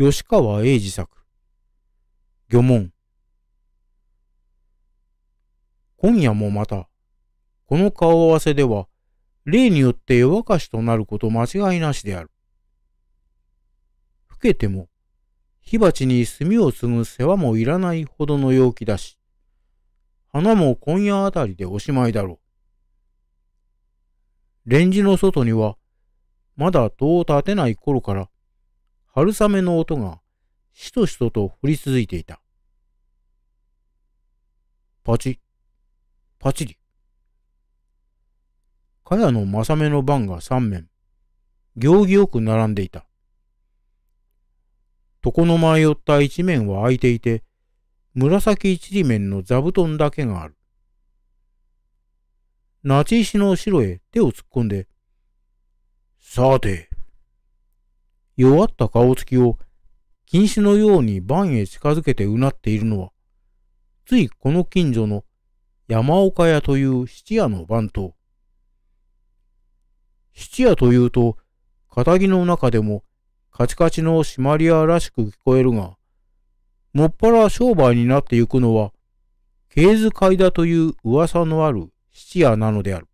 吉川英治作。漁門。今夜もまた、この顔合わせでは、例によって夜明かしとなること間違いなしである。老けても、火鉢に炭を継ぐ世話もいらないほどの陽気だし、花も今夜あたりでおしまいだろう。レンジの外には、まだ戸を立てない頃から、春雨の音がしとしとと降り続いていた。パチ、パチリ。茅の正めの番が三面、行儀よく並んでいた。床の間へ寄った一面は空いていて、紫一里面の座布団だけがある。ナ石の後ろへ手を突っ込んで、さて、弱った顔つきを禁止のように番へ近づけてうなっているのは、ついこの近所の山岡屋という質屋の番頭。質屋というと、仇の中でもカチカチのシマリアらしく聞こえるが、もっぱら商売になってゆくのは、経図会だという噂のある質屋なのである。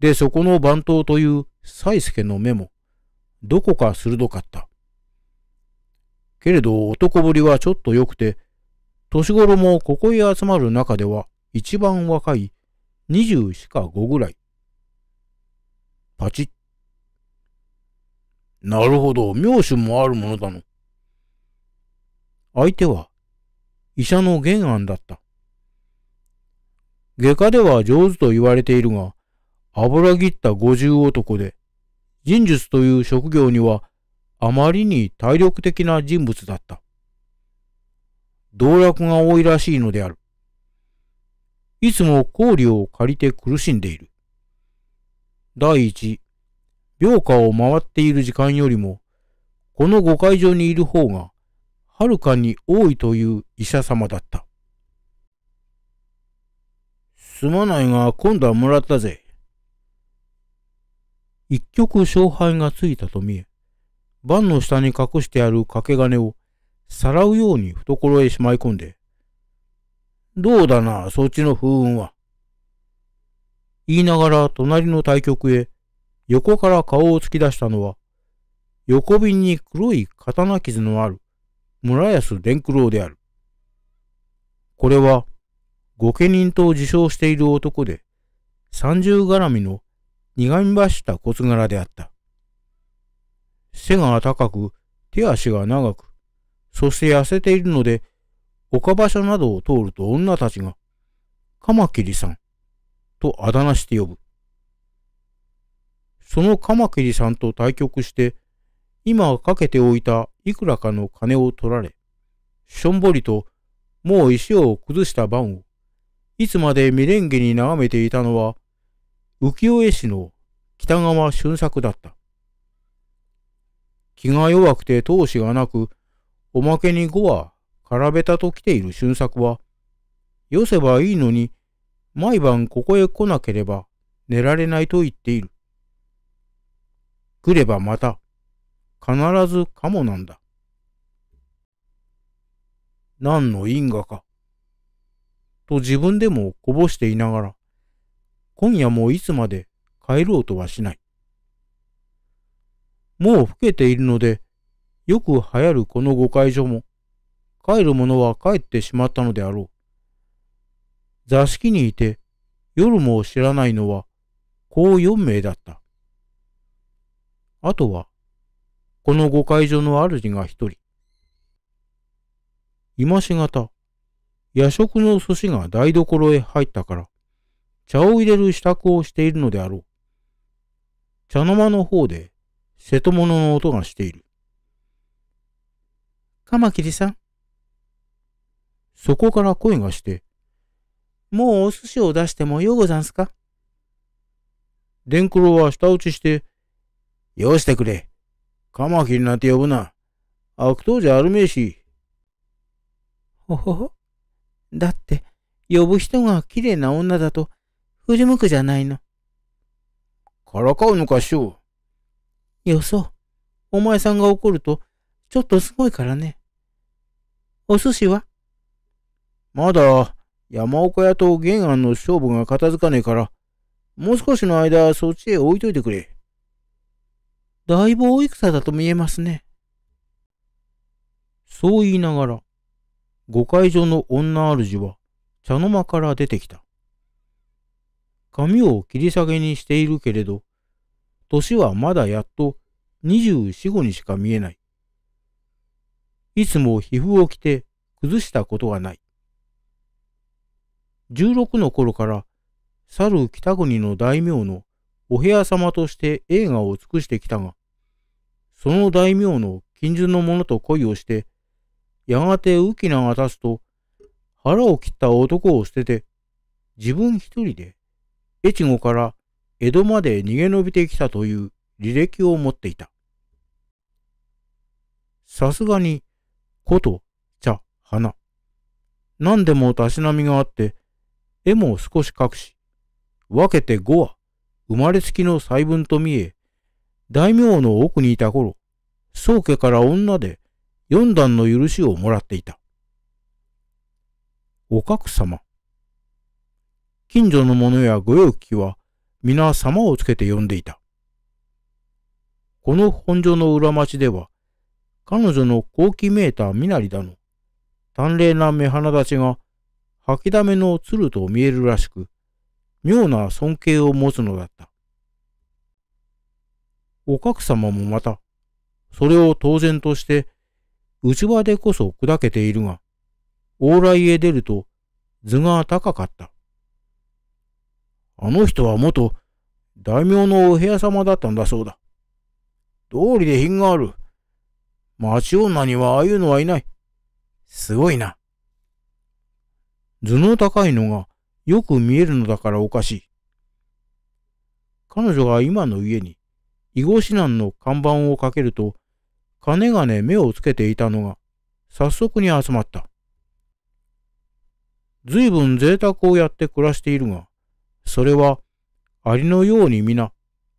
で、そこの番頭というス助の目も、どこか鋭かった。けれど男ぶりはちょっと良くて、年頃もここへ集まる中では一番若い20しか5ぐらい。パチッ。なるほど、妙手もあるものだの。相手は医者の玄安だった。外科では上手と言われているが、油切った五十男で、人術という職業にはあまりに体力的な人物だった。道楽が多いらしいのである。いつも氷を借りて苦しんでいる。第一、病下を回っている時間よりも、この誤解上にいる方が、はるかに多いという医者様だった。すまないが、今度はもらったぜ。一曲勝敗がついたと見え、盤の下に隠してある掛け金をさらうように懐へしまい込んで、どうだな、そっちの風雲は。言いながら隣の対局へ横から顔を突き出したのは、横瓶に黒い刀傷のある村安伝九郎である。これは、御家人と自称している男で、三重絡みの苦み走った骨柄であった。背が高く、手足が長く、そして痩せているので、岡場所などを通ると女たちが、カマキリさん、とあだ名して呼ぶ。そのカマキリさんと対局して、今かけておいたいくらかの金を取られ、しょんぼりと、もう石を崩した晩を、いつまで未練げに眺めていたのは、浮世絵師の北川俊作だった。気が弱くて闘志がなく、おまけに語は空べたと来ている俊作は、よせばいいのに、毎晩ここへ来なければ寝られないと言っている。来ればまた、必ずかもなんだ。何の因果か、と自分でもこぼしていながら、今夜もいつまで帰ろうとはしない。もう老けているので、よく流行るこの誤解所も、帰る者は帰ってしまったのであろう。座敷にいて夜も知らないのは、こう4名だった。あとは、この誤解所の主が一人。今しがた、夜食の寿司が台所へ入ったから、茶を入れる支度をしているのであろう。茶の間の方で、瀬戸物の音がしている。カマキリさん。そこから声がして、もうお寿司を出してもようござんすか伝九郎は舌打ちして、よしてくれ。カマキリなんて呼ぶな。悪党じゃあるめえし。ほほほ。だって、呼ぶ人が綺麗な女だと振り向くじゃないの。からかうのかしょう。よそお前さんが怒ると、ちょっとすごいからね。お寿司はまだ、山岡屋と玄安の勝負が片付かねえから、もう少しの間、そっちへ置いといてくれ。だいぶ大戦だと見えますね。そう言いながら、ご会場の女主は茶の間から出てきた。髪を切り下げにしているけれど、年はまだやっと24、5にしか見えない。いつも皮膚を着て崩したことがない。16の頃から、去る北国の大名のお部屋様として映画を尽くしてきたが、その大名の近所の者と恋をして、やがて浮き名が立つと、腹を切った男を捨てて、自分一人で越後から江戸まで逃げ延びてきたという履歴を持っていた。さすがに、こと、茶、花。何でもたしなみがあって、絵も少し隠し、分けて5は生まれつきの細分と見え、大名の奥にいた頃、宗家から女で四段の許しをもらっていた。おかく様、近所の者や御用聞きは皆様をつけて呼んでいた。この本所の裏町では、彼女の後期メーターみなりだの、端麗な目鼻立ちが、吐きだめの鶴と見えるらしく、妙な尊敬を持つのだった。お客様もまた、それを当然として、内輪でこそ砕けているが、往来へ出ると図が高かった。あの人は元大名のお部屋様だったんだそうだ。道理で品がある。町女にはああいうのはいない。すごいな。頭の高いのがよく見えるのだからおかしい。彼女が今の家に囲碁指南の看板をかけると、金がね目をつけていたのが早速に集まった。随分贅沢をやって暮らしているが、それは、アリのように皆、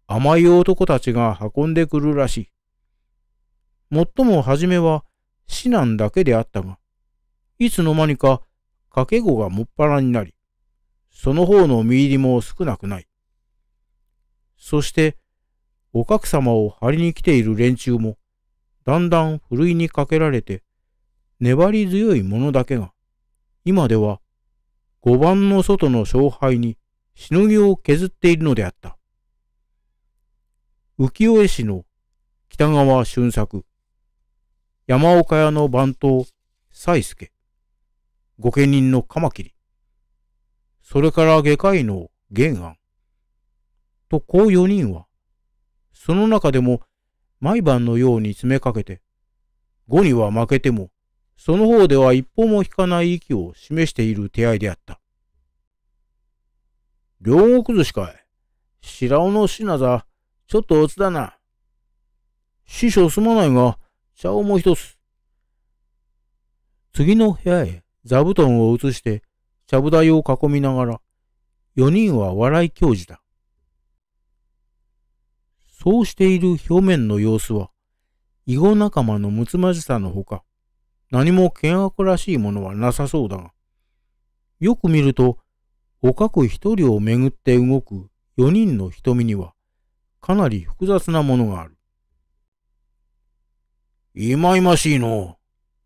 甘い男たちが運んでくるらしい。もっとも初めは、指難だけであったが、いつの間にか掛け子がもっぱらになり、その方の見入りも少なくない。そして、お客様を張りに来ている連中も、だんだんふるいにかけられて、粘り強いものだけが、今では、五番の外の勝敗にしのぎを削っているのであった。浮世絵師の北川俊作、山岡屋の番頭、才助、御家人のカマキリ、それから外科医の玄安、とこう4人は、その中でも毎晩のように詰めかけて、5には負けても、その方では一歩も引かない息を示している手合いであった。両国寿司かい。白尾の品座、ちょっとおつだな。師匠すまないが、茶をもう一つ。次の部屋へ座布団を移して、茶ぶ台を囲みながら、4人は笑い教授だ。そうしている表面の様子は、囲碁仲間の睦まじさのほか、何も険悪らしいものはなさそうだが、よく見ると、おかく一人をめぐって動く四人の瞳には、かなり複雑なものがある。いまいましいの、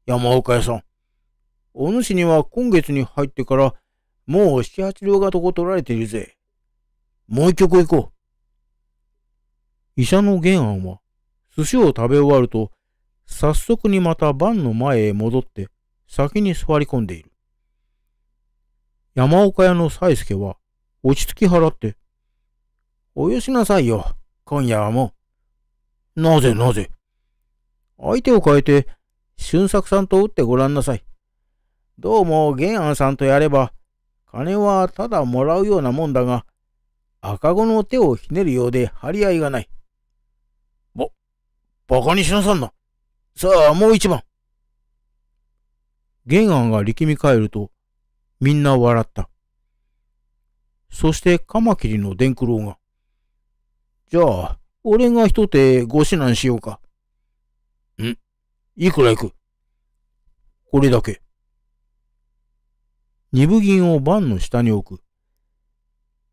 山岡屋さん。お主には今月に入ってから、もう七八両がとこ取られているぜ。もう一曲行こう。医者の玄庵は、寿司を食べ終わると、早速にまた晩の前へ戻って、先に座り込んでいる。山岡屋の才助は、落ち着き払って、およしなさいよ、今夜はもう。なぜなぜ相手を変えて、俊作さんと打ってごらんなさい。どうも玄安さんとやれば、金はただもらうようなもんだが、赤子の手をひねるようで張り合いがない。ば、馬鹿にしなさんな。さあ、もう一番。玄安が力み返ると、みんな笑った。そしてカマキリの伝九郎が、じゃあ、俺が一手ご指南しようか。んいくらいくこれだけ。二部銀を盤の下に置く。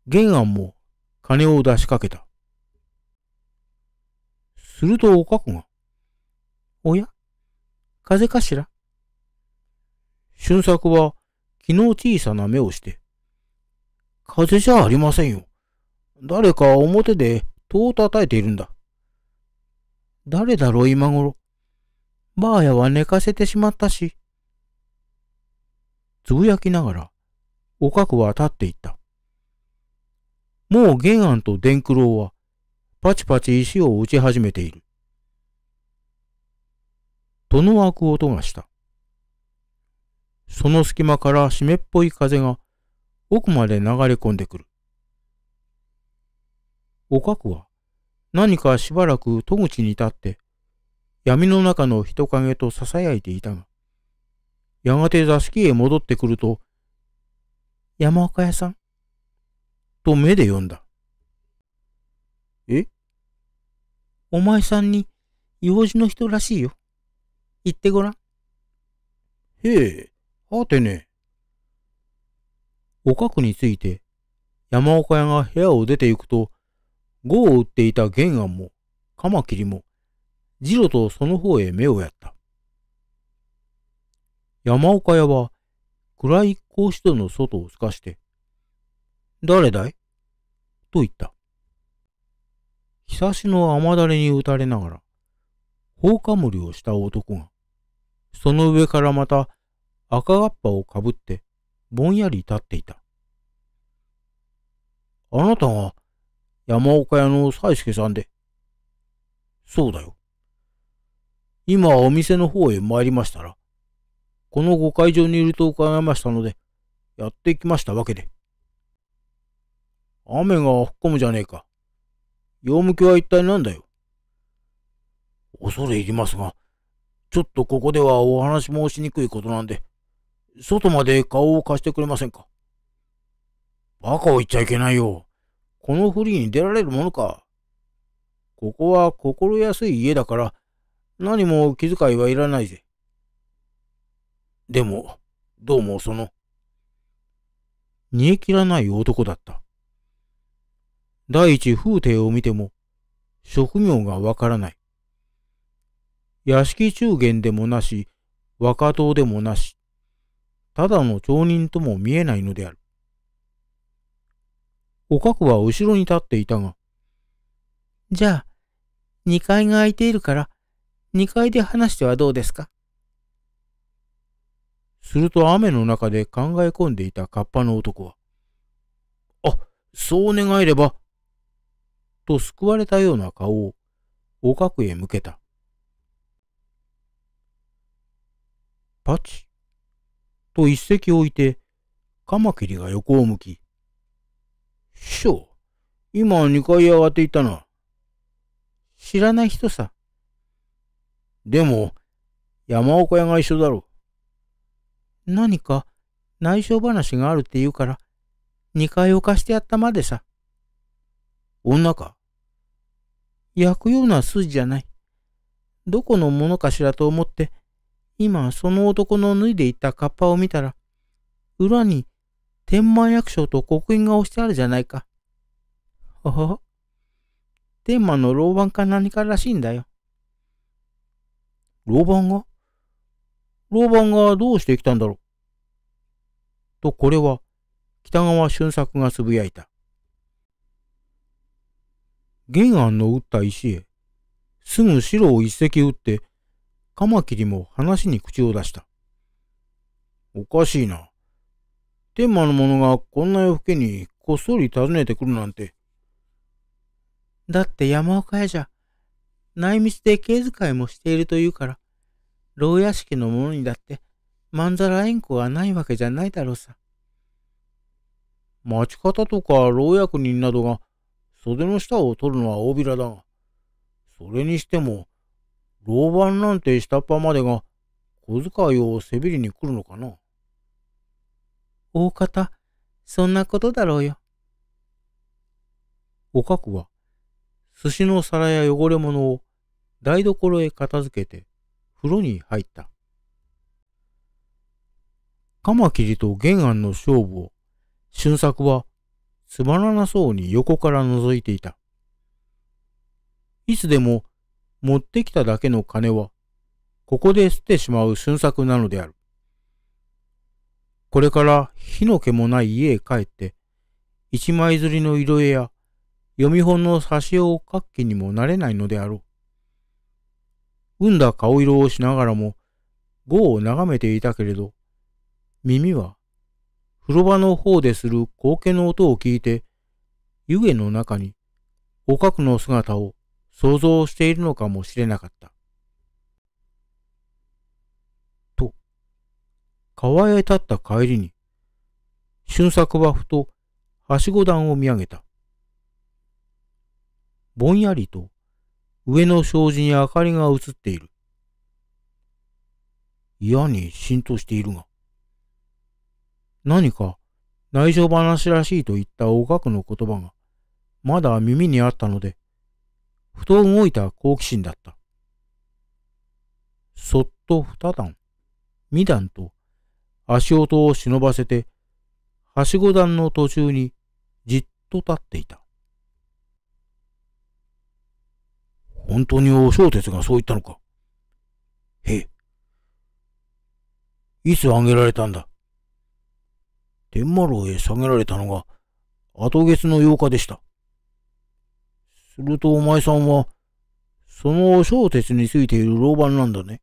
玄安も金を出しかけた。するとおかこが、おや風かしら俊作は気の小さな目をして、風じゃありませんよ。誰か表で戸を叩いているんだ。誰だろう今頃。ばあやは寝かせてしまったし。つぶやきながら、おかくは立っていった。もう玄安と伝九郎は、パチパチ石を打ち始めている。戸の開く音がした。その隙間から湿っぽい風が奥まで流れ込んでくる。おかくは何かしばらく戸口に立って闇の中の人影と囁いていたが、やがて座敷へ戻ってくると、山岡屋さんと目で呼んだ。えお前さんに用事の人らしいよ。行ってごらん。へえ。はてね。おかくについて、山岡屋が部屋を出て行くと、碁を打っていた玄安も、カマキリも、ジロとその方へ目をやった。山岡屋は、暗い格子戸の外を透かして、誰だいと言った。日差しの雨だれに打たれながら、放火無りをした男が、その上からまた赤がっぱをかぶってぼんやり立っていた。あなたが山岡屋の才助さんで。そうだよ。今お店の方へ参りましたら、このご会場にいると伺いましたので、やってきましたわけで。雨が吹っ込むじゃねえか。用向きは一体何だよ。恐れ入りますが、ちょっとここではお話もしにくいことなんで、外まで顔を貸してくれませんかバカを言っちゃいけないよ。このフリーに出られるものか。ここは心安い家だから、何も気遣いはいらないぜ。でも、どうもその、煮え切らない男だった。第一風亭を見ても、職業がわからない。屋敷中元でもなし、若党でもなし、ただの町人とも見えないのである。おかくは後ろに立っていたが、じゃあ、二階が空いているから、二階で話してはどうですかすると雨の中で考え込んでいたカッパの男は、あ、そう願えれば、と救われたような顔をおかくへ向けた。パチと一席置いて、カマキリが横を向き、師匠、今二階へ上がっていたな。知らない人さ。でも、山岡屋が一緒だろう。何か内緒話があるって言うから、二階を貸してやったまでさ。女か焼くような筋じゃない。どこのものかしらと思って、今その男の脱いでいたカッパを見たら、裏に天満役所と刻印が押してあるじゃないか。あは天満の老番か何からしいんだよ。老番が老番がどうしてきたんだろうとこれは北川俊作がつぶやいた。玄安の打った石へ、すぐ白を一石打ってカマキリも話に口を出した。おかしいな。天満の者がこんな夜更けにこっそり訪ねてくるなんて。だって山岡屋じゃ、内密で気遣いもしているというから、牢屋敷の者にだって、まんざら縁故はないわけじゃないだろうさ。町方とか牢役人などが袖の下を取るのは大びらだが、それにしても、老番なんて下っ端までが小遣いをせびりに来るのかな大方、そんなことだろうよ。おかくは、寿司の皿や汚れ物を台所へ片付けて、風呂に入った。カマキリと玄安の勝負を、俊作はつまらなそうに横から覗いていた。いつでも持ってきただけの金は、ここで捨ててしまう寸作なのである。これから火の気もない家へ帰って、一枚刷りの色絵や読み本のし絵を書く気にもなれないのであろう。産んだ顔色をしながらも、語を眺めていたけれど、耳は、風呂場の方でする光景の音を聞いて、湯気の中に、お角くの姿を想像しているのかもしれなかった。と、川へ立った帰りに、俊作はふと、はしご段を見上げた。ぼんやりと、上の障子に明かりが映っている。嫌に浸透しているが、何か内緒話らしいといったおかくの言葉が、まだ耳にあったので、ふと動いた好奇心だった。そっと二段、二段と足音を忍ばせて、はしご段の途中にじっと立っていた。本当にお小鉄がそう言ったのかへえ。いつあげられたんだ天魔楼へ下げられたのが、後月の8日でした。するとお前さんは、その小鉄についている老番なんだね。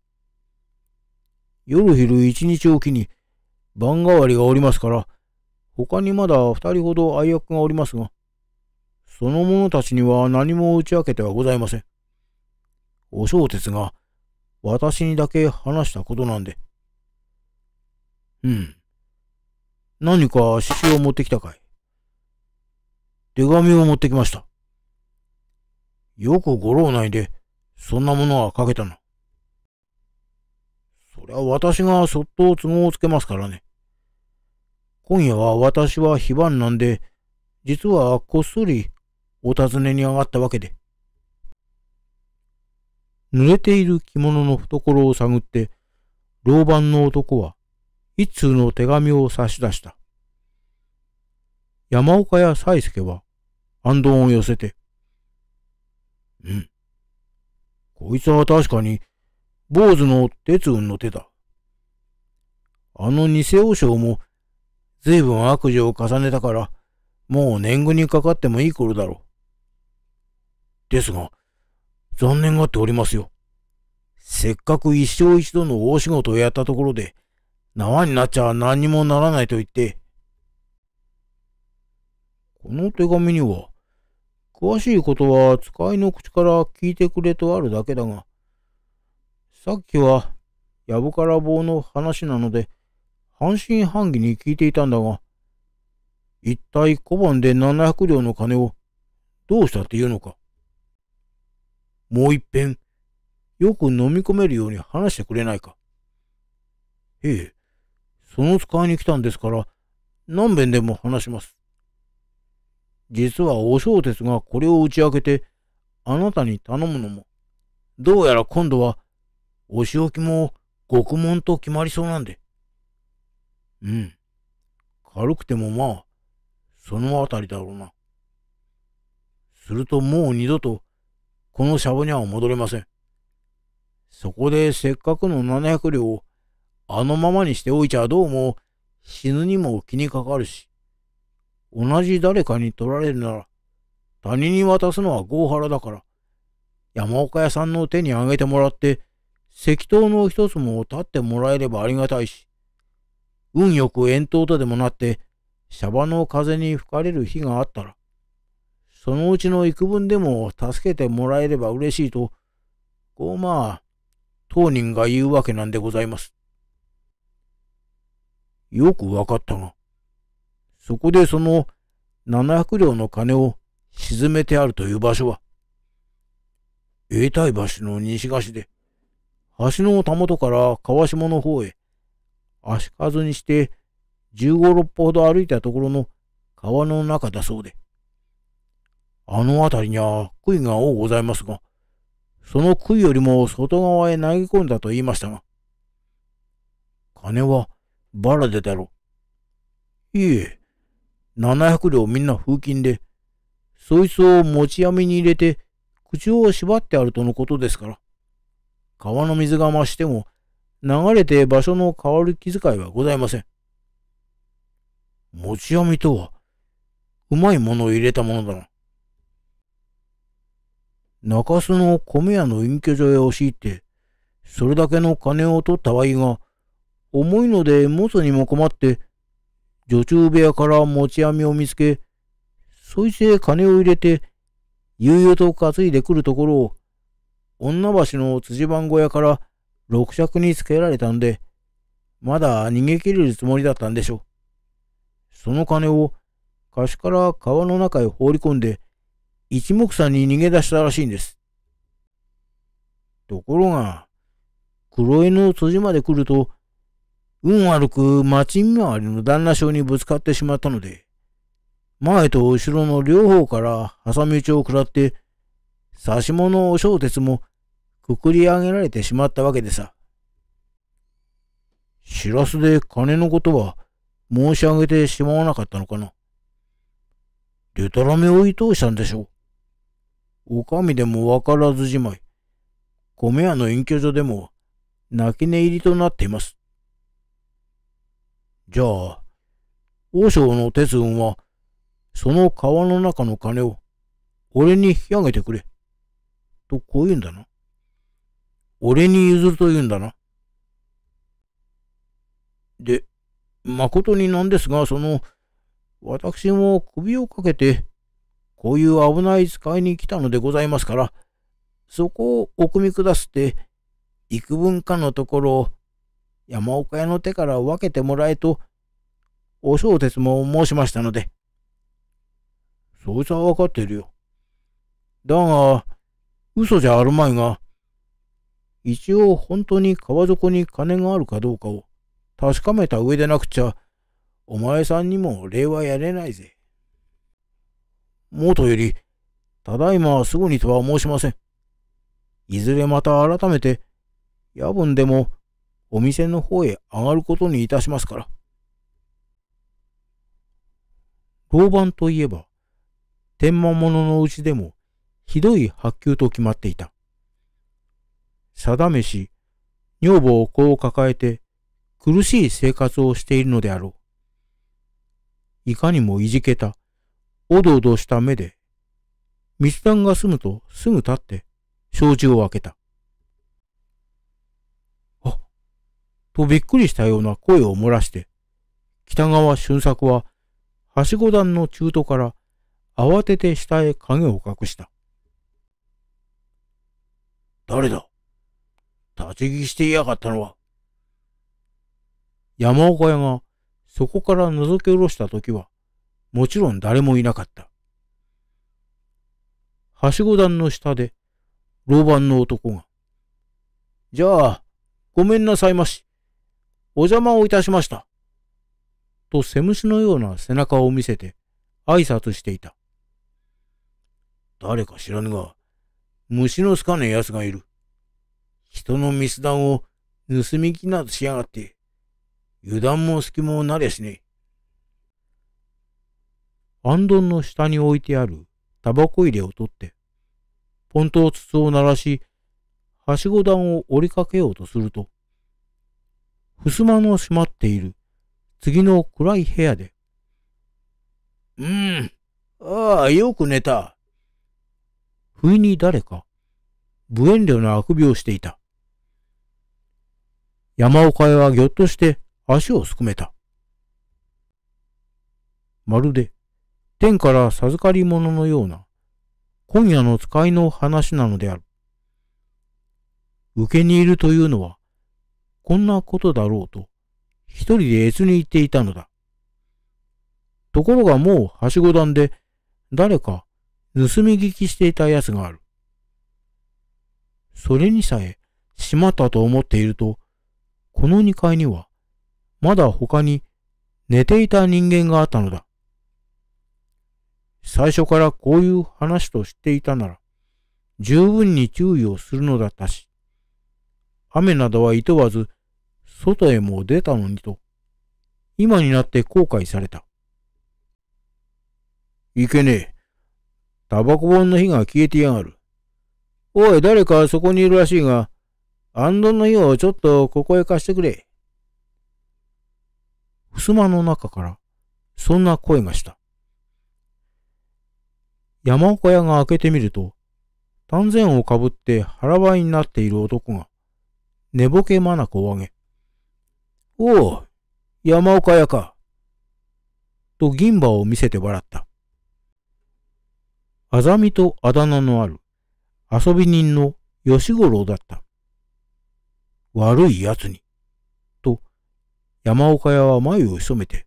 夜昼一日おきに、番代わりがおりますから、他にまだ二人ほど愛役がおりますが、その者たちには何も打ち明けてはございません。お小鉄が私にだけ話したことなんで。うん。何か詩集を持ってきたかい手紙を持ってきました。よくご老内で、そんなものはかけたな。そりゃ私がそっと都合をつけますからね。今夜は私は非番なんで、実はこっそりお尋ねに上がったわけで。濡れている着物の懐を探って、老番の男は一通の手紙を差し出した。山岡や才助は安どを寄せて、うん。こいつは確かに、坊主の鉄雲の手だ。あの偽王将も、随分悪事を重ねたから、もう年貢にかかってもいい頃だろう。ですが、残念がっておりますよ。せっかく一生一度の大仕事をやったところで、縄になっちゃ何にもならないと言って。この手紙には、詳しいことは使いの口から聞いてくれとあるだけだが、さっきはやぶから棒の話なので、半信半疑に聞いていたんだが、一体小判で700両の金をどうしたって言うのか。もう一遍、よく飲み込めるように話してくれないか。ええ、その使いに来たんですから、何遍でも話します。実はお小哲がこれを打ち明けて、あなたに頼むのも、どうやら今度は、お仕置きも獄門と決まりそうなんで。うん。軽くてもまあ、そのあたりだろうな。するともう二度と、このシャボャは戻れません。そこでせっかくの七百両を、あのままにしておいちゃどうも、死ぬにも気にかかるし、同じ誰かに取られるなら、他人に渡すのは合原だから、山岡屋さんの手にあげてもらって、石灯の一つも立ってもらえればありがたいし、運よく遠投とでもなって、シャバの風に吹かれる日があったら、そのうちの幾分でも助けてもらえれば嬉しいと、こうまあ、当人が言うわけなんでございます。よくわかったが、そこでその700両の金を沈めてあるという場所は、永代橋の西子で、橋のたもとから川下の方へ、足数にして十五六歩ほど歩いたところの川の中だそうで、あの辺りには杭が多ございますが、その杭よりも外側へ投げ込んだと言いましたが、金はバラでだろう。いえ、700両みんな風金で、そいつを持ち網に入れて、口を縛ってあるとのことですから。川の水が増しても、流れて場所の変わる気遣いはございません。持ち網とは、うまいものを入れたものだな。中洲の米屋の隠居所へ押し入って、それだけの金を取ったはいいが、重いので元にも困って、女中部屋から持ち網を見つけ、そいつ金を入れて、悠々と担いでくるところを、女橋の辻番小屋から六尺につけられたんで、まだ逃げ切れるつもりだったんでしょう。その金を、貸しから川の中へ放り込んで、一目散に逃げ出したらしいんです。ところが、黒犬の辻まで来ると、運悪く町見回りの旦那賞にぶつかってしまったので、前と後ろの両方から挟み撃ちを食らって、差し物を小鉄もくくり上げられてしまったわけでさ。知らすで金のことは申し上げてしまわなかったのかな。でたらめをい通したんでしょう。お上でもわからずじまい、米屋の隠居所でも泣き寝入りとなっています。じゃあ、王将の鉄雲は、その川の中の金を、俺に引き上げてくれ。とこう言うんだな。俺に譲ると言うんだな。で、誠になんですが、その、私も首をかけて、こういう危ない使いに来たのでございますから、そこをお汲み下すって、幾分かのところ、山岡屋の手から分けてもらえと、お小説も申しましたので。そいつは分かってるよ。だが、嘘じゃあるまいが、一応本当に川底に金があるかどうかを確かめた上でなくちゃ、お前さんにも礼はやれないぜ。もとより、ただいますぐにとは申しません。いずれまた改めて、夜分でもお店の方へ上がることにいたしますから。老番といえば、天満物のうちでも、ひどい発給と決まっていた。定めし、女房を子を抱えて、苦しい生活をしているのであろう。いかにもいじけた、おどおどした目で、密談が済むとすぐ立って、障子を開けた。とびっくりしたような声を漏らして、北川俊作は、はしご段の中途から慌てて下へ影を隠した。誰だ立ち聞きしていやがったのは。山岡屋がそこから覗き下ろした時は、もちろん誰もいなかった。はしご段の下で、老番の男が、じゃあ、ごめんなさいまし。お邪魔をいたしました。とム虫のような背中を見せて挨拶していた。誰か知らぬが、虫のつかねえ奴がいる。人の密談を盗みきなどしやがって、油断も隙もなりゃしねえ。アンドンの下に置いてあるタバコ入れを取って、ポントを筒を鳴らし、はしご段を折りかけようとすると、襖の閉まっている次の暗い部屋で。うん。ああ、よく寝た。不意に誰か、無遠慮なあくびをしていた。山岡屋はぎょっとして足をすくめた。まるで、天から授かり物のような、今夜の使いの話なのである。受けにいるというのは、こんなことだろうと、一人で越に行っていたのだ。ところがもうはしご段で、誰か盗み聞きしていた奴がある。それにさえしまったと思っていると、この2階には、まだ他に寝ていた人間があったのだ。最初からこういう話と知っていたなら、十分に注意をするのだったし、雨などは厭わず外へも出たのにと、今になって後悔された。いけねえ。タバコ本の火が消えてやがる。おい、誰かそこにいるらしいが、アンの火をちょっとここへ貸してくれ。襖の中から、そんな声がした。山岡屋が開けてみると、丹前をかぶって腹ばいになっている男が、寝ぼけ眼を上げ、おう、山岡屋か。と銀歯を見せて笑った。あざみとあだ名のある遊び人の吉五郎だった。悪い奴に。と、山岡屋は眉を潜めて。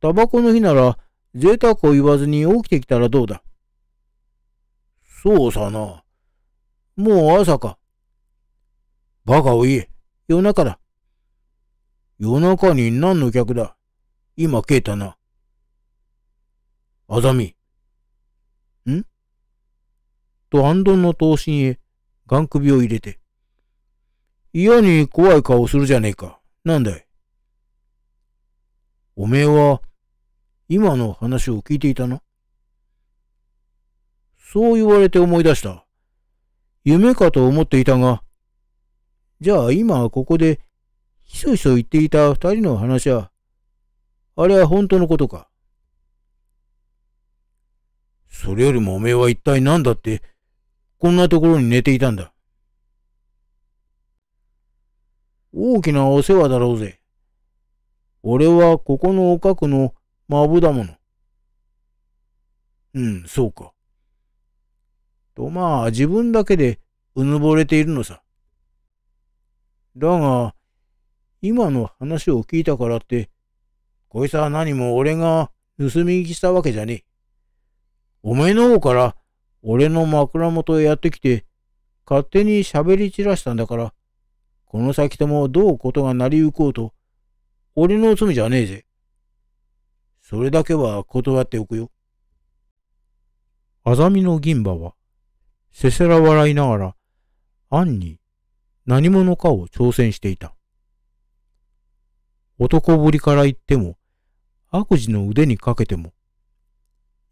タバコの日なら贅沢を言わずに起きてきたらどうだ。そうさな。もう朝か。バカを言え。夜中だ。夜中に何の客だ今消えたな。あざみ。んとンドンの刀身へ、眼首を入れて。嫌に怖い顔するじゃねえか。なんだいおめえは、今の話を聞いていたな。そう言われて思い出した。夢かと思っていたが、じゃあ今ここでひそひそ言っていた二人の話は、あれは本当のことか。それよりもおめえは一体何だって、こんなところに寝ていたんだ。大きなお世話だろうぜ。俺はここのお角のマブだもの。うん、そうか。とまあ自分だけでうぬぼれているのさ。だが、今の話を聞いたからって、こいつは何も俺が盗み聞きしたわけじゃねえ。おめえの方から俺の枕元へやってきて、勝手に喋り散らしたんだから、この先ともどうことがなりゆこうと、俺の罪じゃねえぜ。それだけは断っておくよ。あざみの銀歯は、せせら笑いながら、暗に何者かを挑戦していた。男ぶりから言っても、悪事の腕にかけても、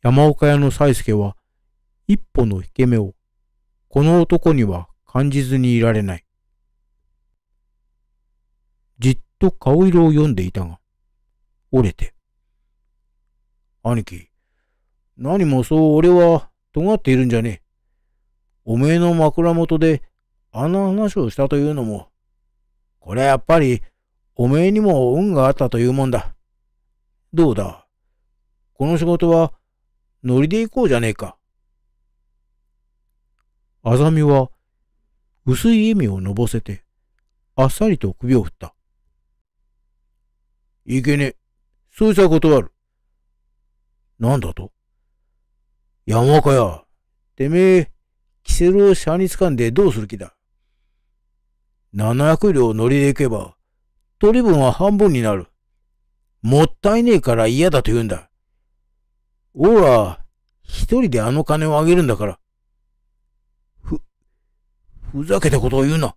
山岡屋の才助は、一歩の引け目を、この男には感じずにいられない。じっと顔色を読んでいたが、折れて。兄貴、何もそう俺は尖っているんじゃねえ。おめえの枕元であんな話をしたというのも、これやっぱりおめえにも運があったというもんだ。どうだこの仕事は、ノリで行こうじゃねえか。あざみは、薄い笑みをのぼせて、あっさりと首を振った。いけねえ。そいつは断る。なんだと山岡や、てめえ、キセルを車につかんでどうする気だ。七百両ノリで行けば、取り分は半分になる。もったいねえから嫌だと言うんだ。オーラ、一人であの金をあげるんだから。ふ、ふざけたことを言うな。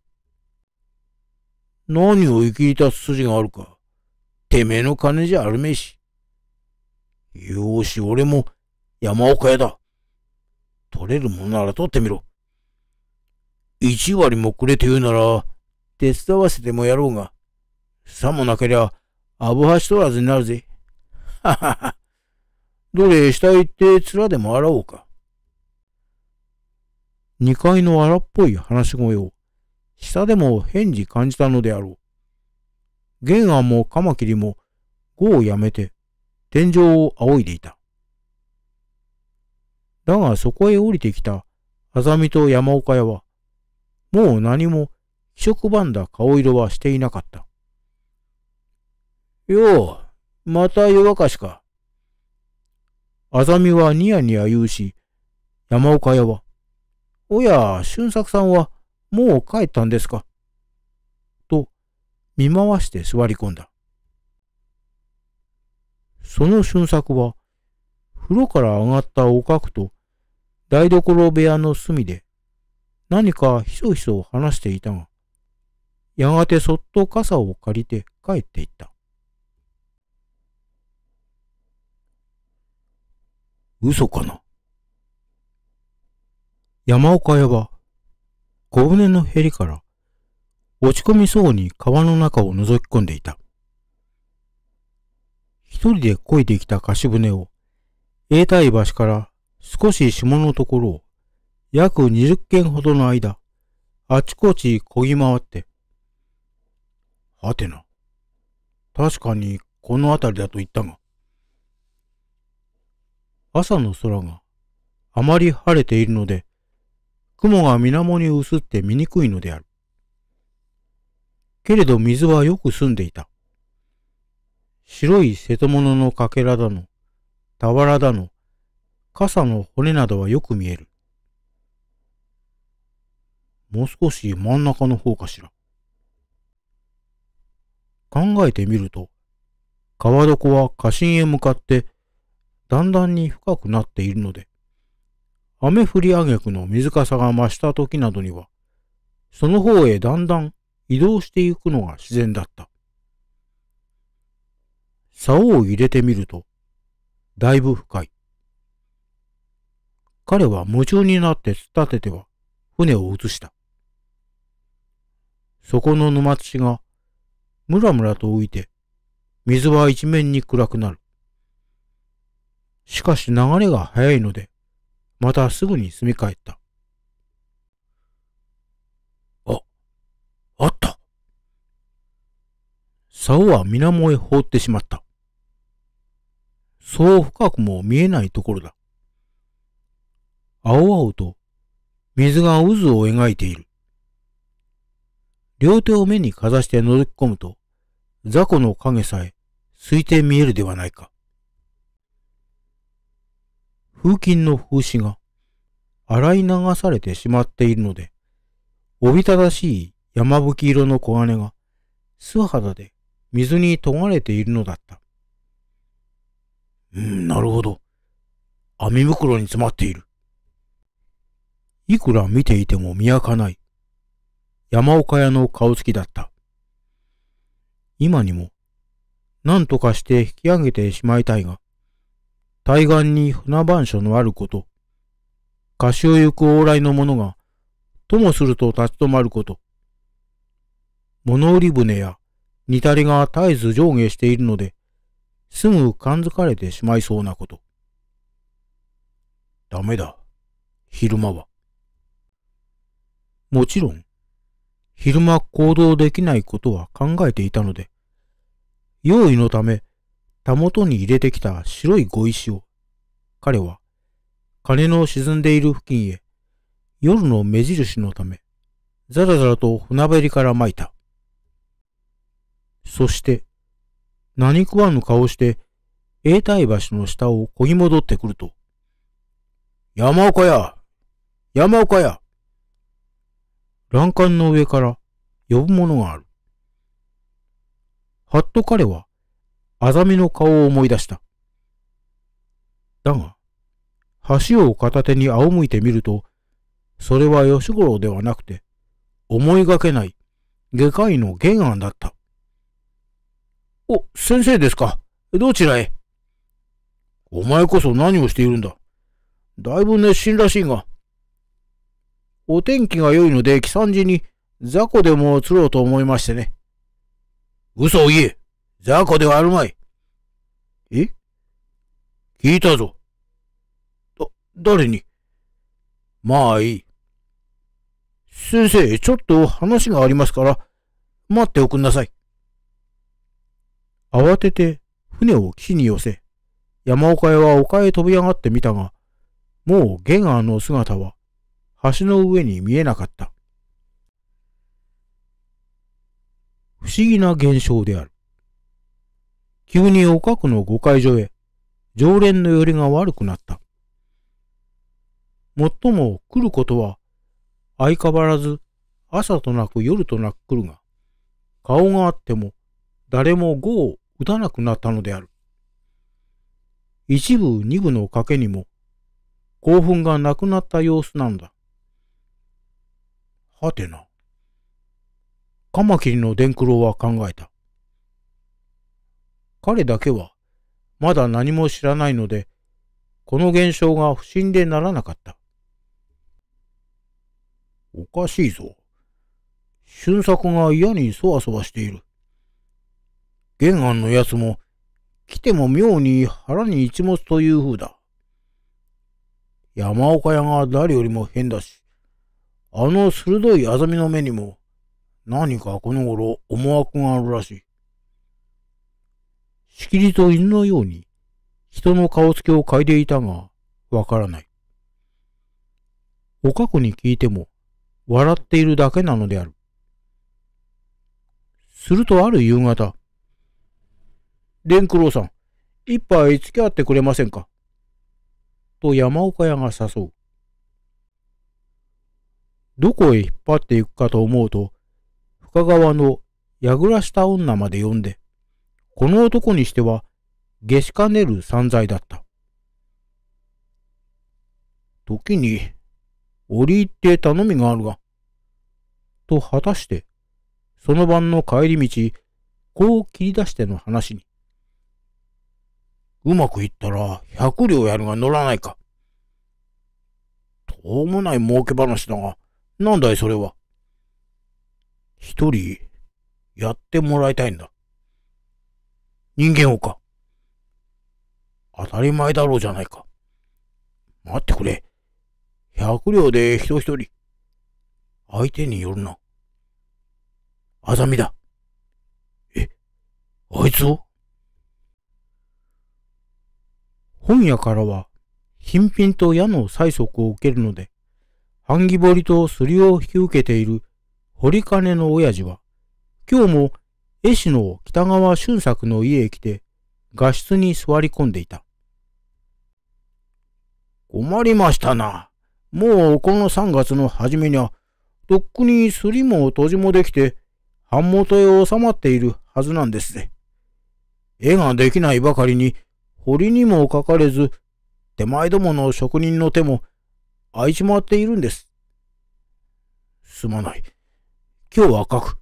何を生きりた筋があるか。てめえの金じゃあるめえし。よし、俺も山岡屋だ。取れるもんなら取ってみろ。一割もくれと言うなら、手伝わせてもやろうが、さもなけりゃ、アブハシ取らずになるぜ。ははは。どれ下行って面でも洗おうか。二階の荒っぽい話し声を、下でも返事感じたのであろう。玄庵もカマキリも、語をやめて、天井を仰いでいた。だがそこへ降りてきた、あざみと山岡屋は、もう何も、気色ばんだ顔色はしていなかった。よう、また夜明かしか。あざみはニヤニヤ言うし、山岡屋は、おや、俊作さんは、もう帰ったんですか。と、見回して座り込んだ。その俊作は、風呂から上がったおかくと、台所部屋の隅で、何かひそひそ話していたが、やがてそっと傘を借りて帰っていった。嘘かな山岡屋は、小舟のへりから、落ち込みそうに川の中を覗き込んでいた。一人で漕いできた貸し船を、永代橋から少し下のところを、約20軒ほどの間、あちこち漕ぎ回って、はてな。確かにこの辺りだと言ったが、朝の空があまり晴れているので、雲が水面に薄って見にくいのである。けれど水はよく澄んでいた。白い瀬戸物のかけらだの、俵だの、傘の骨などはよく見える。もう少し真ん中の方かしら。考えてみると、川床は家臣へ向かってだんに深くなっているので、雨降り上げの水かさが増した時などには、その方へだんだん移動していくのが自然だった。竿を入れてみると、だいぶ深い。彼は夢中になって突っ立てては船を移した。そこの沼地がむらむらと浮いて、水は一面に暗くなる。しかし流れが早いので、またすぐに住み帰った。あ、あった竿は水面へ放ってしまった。そう深くも見えないところだ。青々と水が渦を描いている。両手を目にかざして覗き込むと、雑魚の影さえ、すいて見えるではないか。風琴の風刺が洗い流されてしまっているので、おびただしい山吹色の黄金が素肌で水に研がれているのだった。うん、なるほど。網袋に詰まっている。いくら見ていても見開かない。山岡屋の顔つきだった。今にも、何とかして引き上げてしまいたいが、対岸に船番所のあること、歌手を行く往来の者が、ともすると立ち止まること、物売り船や煮たりが絶えず上下しているので、すぐ感づかれてしまいそうなこと。ダメだ、昼間は。もちろん、昼間行動できないことは考えていたので、用意のため、たもとに入れてきた白い碁石を、彼は、鐘の沈んでいる付近へ、夜の目印のため、ザラザラと船べりから巻いた。そして、何食わぬ顔して、永代橋の下をこぎ戻ってくると、山岡屋山岡屋欄干の上から呼ぶものがある。はっと彼はアザミの顔を思い出した。だが、橋を片手に仰向いてみると、それは吉五郎ではなくて、思いがけない、外科医の玄案だった。お、先生ですかどちらへお前こそ何をしているんだだいぶ熱心らしいが。お天気が良いので、帰三時に雑魚でも釣ろうと思いましてね。嘘を言え雑魚ではあるまい。え聞いたぞ。だ、誰にまあいい。先生、ちょっと話がありますから、待っておくんなさい。慌てて船を岸に寄せ、山岡屋は丘へ飛び上がってみたが、もうゲガーの姿は橋の上に見えなかった。不思議な現象である。急におかくのご会所へ、常連の寄りが悪くなった。もっとも来ることは、相変わらず朝となく夜となく来るが、顔があっても誰も碁を打たなくなったのである。一部二部の賭けにも興奮がなくなった様子なんだ。はてな。カマキリの伝九郎は考えた。彼だけは、まだ何も知らないので、この現象が不審でならなかった。おかしいぞ。俊作が嫌にそわそわしている。玄安の奴も、来ても妙に腹に一物という風だ。山岡屋が誰よりも変だし、あの鋭いあざみの目にも、何かこの頃思惑があるらしい。しきりと犬のように人の顔つきを嗅いでいたが、わからない。おかこに聞いても、笑っているだけなのである。するとある夕方、ク九郎さん、一杯付き合ってくれませんかと山岡屋が誘う。どこへ引っ張っていくかと思うと、深川の矢倉した女まで呼んで、この男にしては、下しかねる散財だった。時に、折り入って頼みがあるが、と果たして、その晩の帰り道、こう切り出しての話に、うまくいったら百両やるが乗らないか。とうもない儲け話だが、なんだいそれは。一人、やってもらいたいんだ。人間をか。当たり前だろうじゃないか。待ってくれ。百両で人一人。相手によるな。あざみだ。え、あいつを本屋からは、品品と矢の催促を受けるので、半木彫りとすりを引き受けている堀金の親父は、今日も絵師の北川俊作の家へ来て、画室に座り込んでいた。困りましたな。もうこの三月の初めには、とっくにすりも閉じもできて、版元へ収まっているはずなんですね。絵ができないばかりに、堀にも書かれず、手前どもの職人の手も、空いちまっているんです。すまない。今日は書く。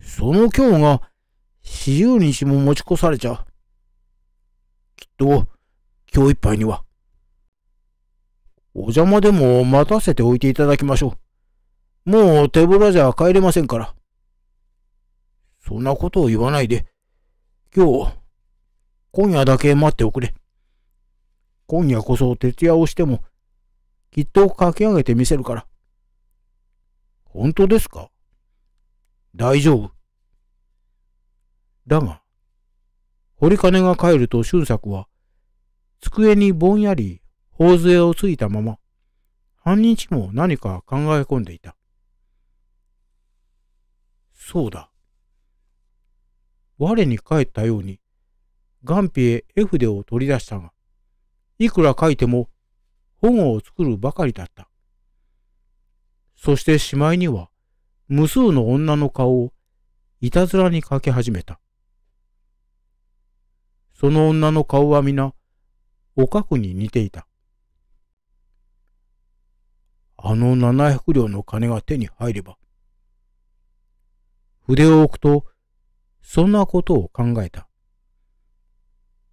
その今日が四十日も持ち越されちゃう。きっと、今日いっぱいには。お邪魔でも待たせておいていただきましょう。もう手ぶらじゃ帰れませんから。そんなことを言わないで、今日、今夜だけ待っておくれ。今夜こそ徹夜をしても、きっと駆け上げてみせるから。本当ですか大丈夫。だが、堀金が帰ると俊作は、机にぼんやり頬杖をついたまま、半日も何か考え込んでいた。そうだ。我に帰ったように、眼皮へ絵筆を取り出したが、いくら書いても、保護を作るばかりだった。そしてしまいには、無数の女の顔をいたずらにかけ始めた。その女の顔は皆、おかくに似ていた。あの七百両の金が手に入れば。筆を置くと、そんなことを考えた。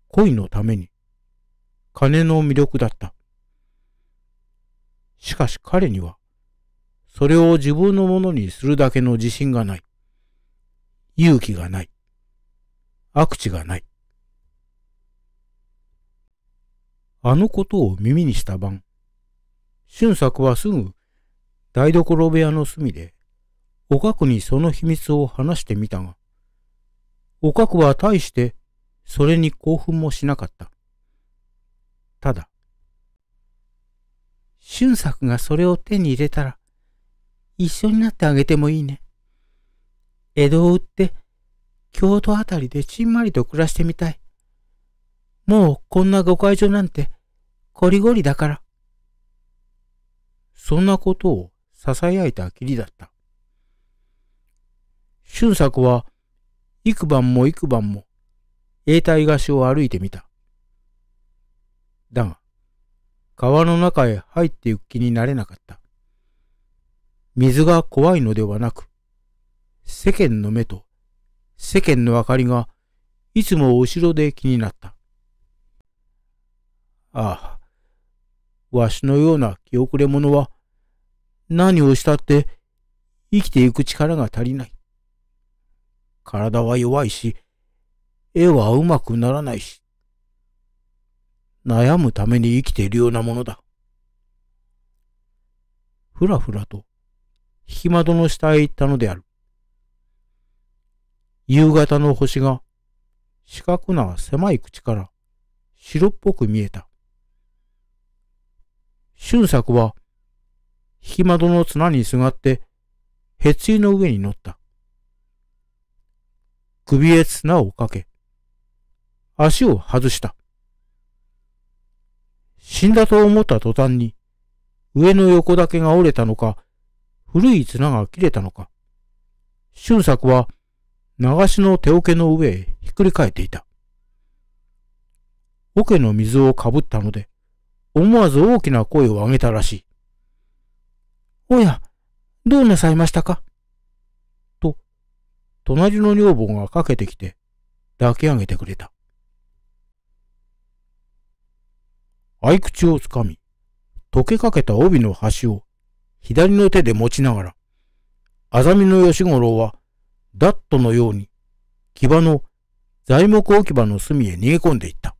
恋のために、金の魅力だった。しかし彼には、それを自分のものにするだけの自信がない。勇気がない。悪知がない。あのことを耳にした晩、俊作はすぐ台所部屋の隅で、おかくにその秘密を話してみたが、おかくは大してそれに興奮もしなかった。ただ、俊作がそれを手に入れたら、一緒になってあげてもいいね。江戸を売って、京都あたりでちんまりと暮らしてみたい。もうこんな誤解所なんて、こりごりだから。そんなことを囁いたきりだった。俊作は、幾晩も幾晩も、永代菓子を歩いてみた。だが、川の中へ入って行く気になれなかった。水が怖いのではなく、世間の目と世間の明かりがいつも後ろで気になった。ああ、わしのような気遅れ者は何をしたって生きていく力が足りない。体は弱いし、絵はうまくならないし、悩むために生きているようなものだ。ふらふらと引き窓の下へ行ったのである。夕方の星が四角な狭い口から白っぽく見えた。俊作は引き窓の綱にすがってへついの上に乗った。首へ綱をかけ、足を外した。死んだと思った途端に、上の横だけが折れたのか、古い綱が切れたのか。俊作は、流しの手桶の上へひっくり返っていた。桶の水をかぶったので、思わず大きな声を上げたらしい。おや、どうなさいましたかと、隣の女房がかけてきて、抱き上げてくれた。合口をつかみ、溶けかけた帯の端を左の手で持ちながら、あざみの吉五郎は、ダットのように、木場の材木置き場の隅へ逃げ込んでいった。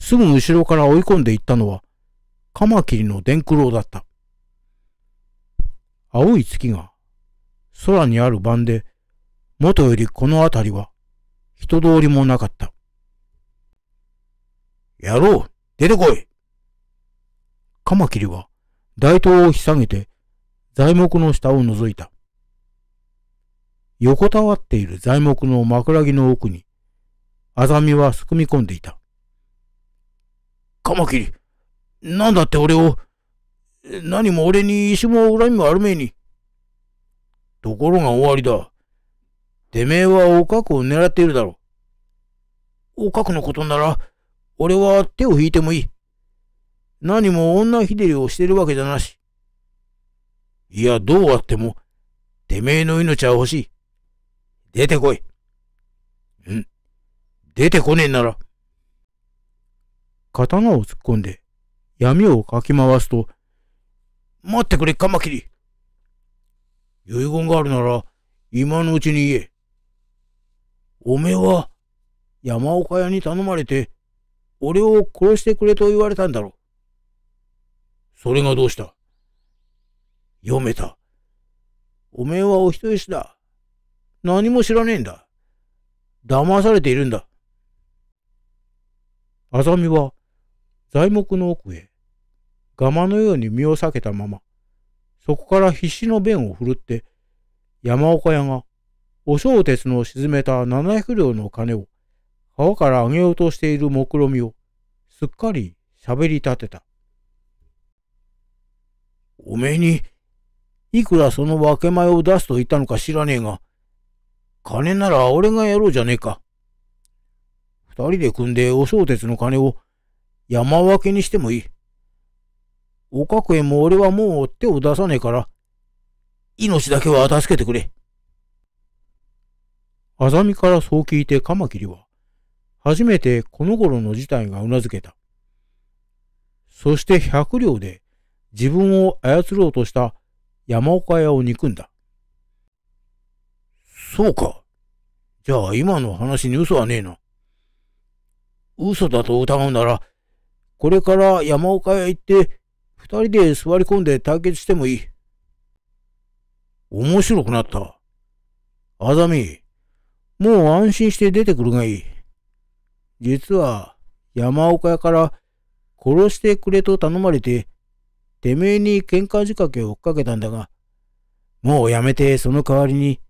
すぐ後ろから追い込んでいったのは、カマキリの伝九郎だった。青い月が、空にある晩で、元よりこの辺りは、人通りもなかった。やろう出てこいカマキリは、大刀をひさげて、材木の下を覗いた。横たわっている材木の枕木の奥に、あざみはすくみ込んでいた。カマキリ、なんだって俺を、何も俺に石も恨みもあるめえに。ところが終わりだ。てめえはおかくを狙っているだろう。おかくのことなら、俺は手を引いてもいい。何も女ひでりをしてるわけじゃなし。いや、どうあっても、てめえの命は欲しい。出てこい。ん出てこねえなら。刀を突っ込んで、闇をかき回すと、待ってくれ、カマキリ。遺言があるなら、今のうちに言え。おめえは、山岡屋に頼まれて、俺を殺してくれと言われたんだろそれがどうした読めた。おめえはお人よしだ。何も知らねえんだ。騙されているんだ。あざみは材木の奥へ、マのように身を避けたまま、そこから必死の弁を振るって、山岡屋がお正鉄の沈めた七百両の金を川からあげようとしている目論みをすっかりしゃべり立てた。おめえに、いくらその分け前を出すと言ったのか知らねえが、金なら俺がやろうじゃねえか。二人で組んでお相鉄の金を山分けにしてもいい。おかくえも俺はもう手を出さねえから、命だけは助けてくれ。あざみからそう聞いてカマキリは、初めてこの頃の事態がうなずけた。そして百両で、自分を操ろうとした山岡屋を憎んだ。そうか。じゃあ今の話に嘘はねえな。嘘だと疑うなら、これから山岡屋行って、二人で座り込んで対決してもいい。面白くなった。あざみ、もう安心して出てくるがいい。実は、山岡屋から殺してくれと頼まれててめえに喧嘩仕掛けを追っかけたんだが、もうやめてその代わりに、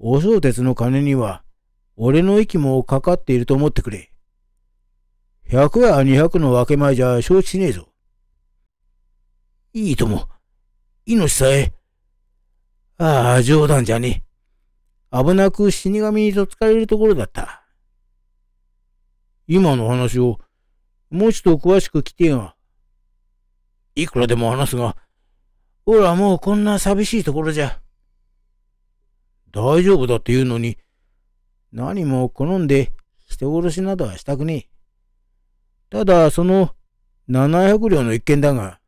お相鉄の金には、俺の息もかかっていると思ってくれ。百は二やの分け前じゃ承知しねえぞ。いいとも、命さえ。ああ、冗談じゃねえ。危なく死神にとつかれるところだった。今の話を、もうちょっと詳しく聞けよ。いくらでも話すが、俺はもうこんな寂しいところじゃ。大丈夫だって言うのに、何も好んで人殺しなどはしたくねえ。ただ、その700両の一件だが、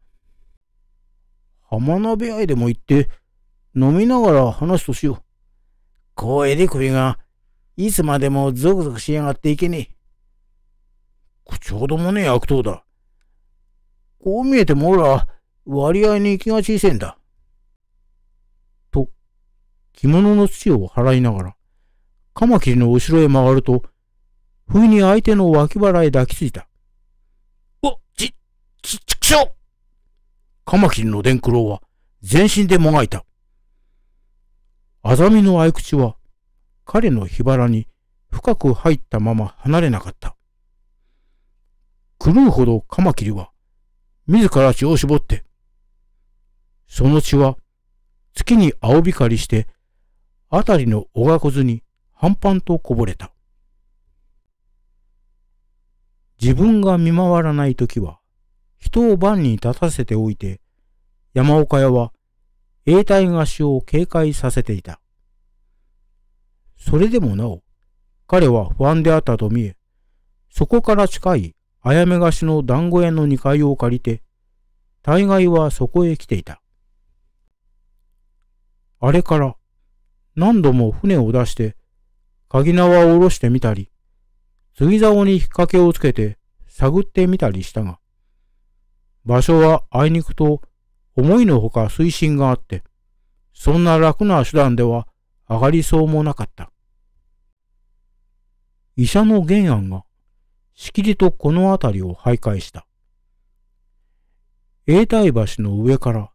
浜辺愛でも行って、飲みながら話すとしよう。こうえり首が、いつまでもゾクゾクしやがっていけねえ。ちょうどもねえ悪党だ。こう見えてもら、割合に気が小せんだ。と、着物の土を払いながら、カマキリの後ろへ曲がると、不意に相手の脇腹へ抱きついた。お、ち、ち、ちくしょうカマキリの伝九郎は全身でもがいた。アザミの合口は彼の火腹に深く入ったまま離れなかった。狂うほどカマキリは自ら血を絞って、その血は月に青光りして、あたりのおがこずに半端とこぼれた。自分が見回らないときは、人を番に立たせておいて、山岡屋は、永代菓子を警戒させていた。それでもなお、彼は不安であったと見え、そこから近いあやめ菓子の団子屋の二階を借りて、大概はそこへ来ていた。あれから何度も船を出して、鍵縄を下ろしてみたり、次竿に引っ掛けをつけて探ってみたりしたが、場所はあいにくと思いのほか水深があって、そんな楽な手段では上がりそうもなかった。医者の原案がしきりとこの辺りを徘徊した。永代橋の上から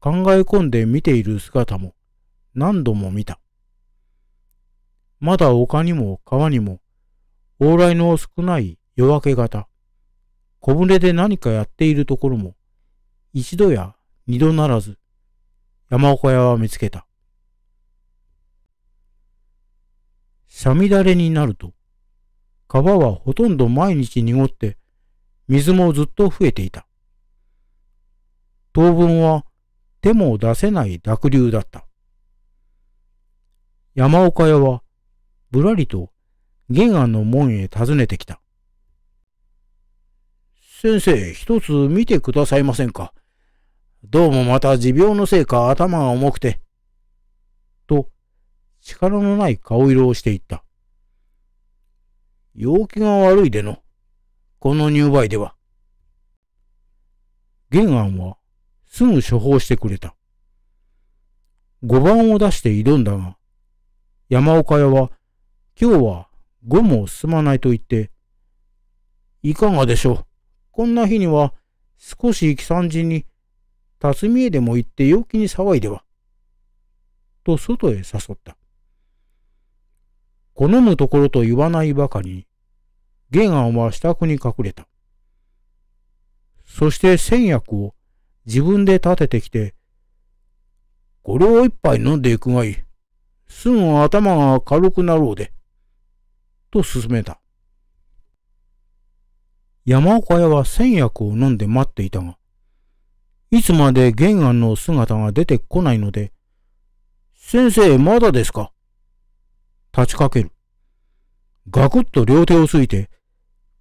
考え込んで見ている姿も何度も見た。まだ丘にも川にも往来の少ない夜明け方、小舟で何かやっているところも一度や二度ならず山岡屋は見つけた。さみだれになると川はほとんど毎日濁って、水もずっと増えていた。当分は手も出せない濁流だった。山岡屋は、ぶらりと玄安の門へ訪ねてきた。先生、一つ見てくださいませんか。どうもまた持病のせいか頭が重くて。と、力のない顔色をしていった。陽気が悪いでの。この入梅では。玄安はすぐ処方してくれた。5番を出して挑んだが、山岡屋は今日は五も進まないと言って、いかがでしょう。こんな日には少し行き三時に辰巳へでも行って陽気に騒いでは。と外へ誘った。好むところと言わないばかりに、玄安は支度に隠れた。そして千薬を自分で立ててきて、これを一杯飲んでいくがいい。すぐ頭が軽くなろうで。と勧めた。山岡屋は千薬を飲んで待っていたが、いつまで玄安の姿が出てこないので、先生、まだですか立ちかける。ガクッと両手をついて、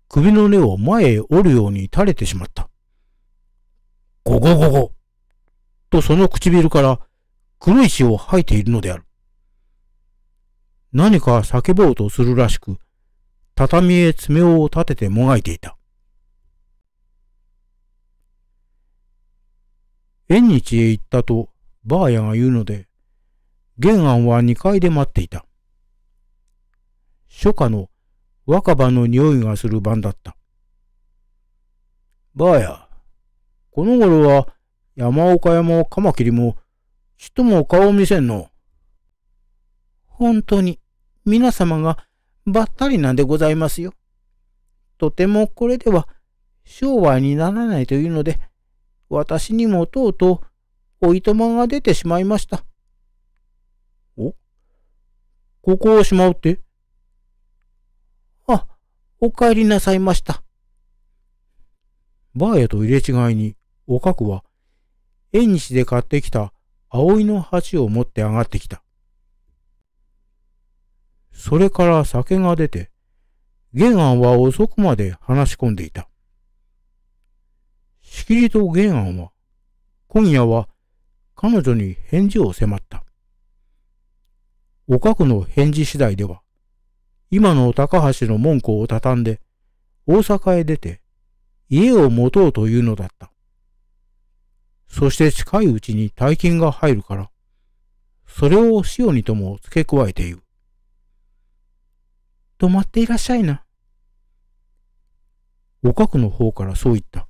首の根を前へ折るように垂れてしまった。ゴゴゴゴとその唇から黒い血を吐いているのである。何か叫ぼうとするらしく、畳へ爪を立ててもがいていた。縁日へ行ったと、ばあやが言うので、玄庵は二階で待っていた。初夏の若葉の匂いがする晩だった。ばあや、この頃は山岡屋もカマキリもちとも顔を見せんの。本当に皆様がばったりなんでございますよ。とてもこれでは商売にならないというので、私にもとうとうおいとまが出てしまいました。おここをしまうってお帰りなさいました。ばあやと入れ違いに、おかくは、縁日で買ってきた葵の鉢を持って上がってきた。それから酒が出て、玄庵は遅くまで話し込んでいた。しきりと玄庵は、今夜は彼女に返事を迫った。おかくの返事次第では、今の高橋の門戸を畳んで、大阪へ出て、家を持とうというのだった。そして近いうちに大金が入るから、それを塩にとも付け加えて言う。泊まっていらっしゃいな。おかくの方からそう言った。